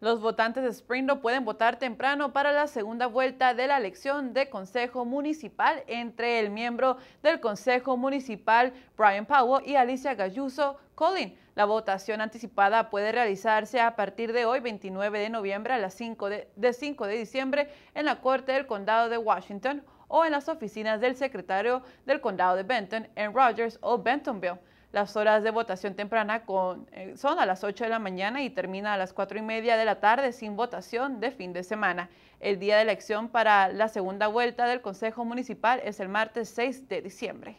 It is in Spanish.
Los votantes de Springdale pueden votar temprano para la segunda vuelta de la elección de Consejo Municipal entre el miembro del Consejo Municipal Brian Powell y Alicia Galluso Colin. La votación anticipada puede realizarse a partir de hoy, 29 de noviembre, a las 5 de, 5 de diciembre, en la Corte del Condado de Washington o en las oficinas del secretario del Condado de Benton en Rogers o Bentonville. Las horas de votación temprana eh, son a las 8 de la mañana y termina a las 4 y media de la tarde sin votación de fin de semana. El día de elección para la segunda vuelta del Consejo Municipal es el martes 6 de diciembre.